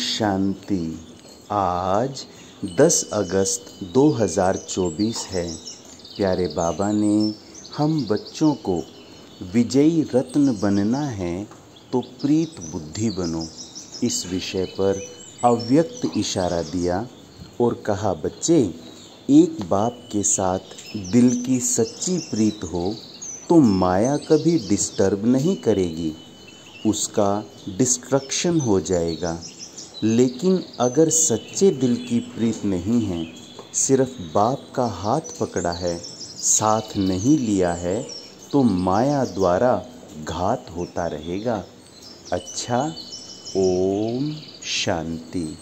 शांति आज 10 अगस्त 2024 है प्यारे बाबा ने हम बच्चों को विजयी रत्न बनना है तो प्रीत बुद्धि बनो इस विषय पर अव्यक्त इशारा दिया और कहा बच्चे एक बाप के साथ दिल की सच्ची प्रीत हो तो माया कभी डिस्टर्ब नहीं करेगी उसका डिस्ट्रक्शन हो जाएगा लेकिन अगर सच्चे दिल की प्रीत नहीं है सिर्फ बाप का हाथ पकड़ा है साथ नहीं लिया है तो माया द्वारा घात होता रहेगा अच्छा ओम शांति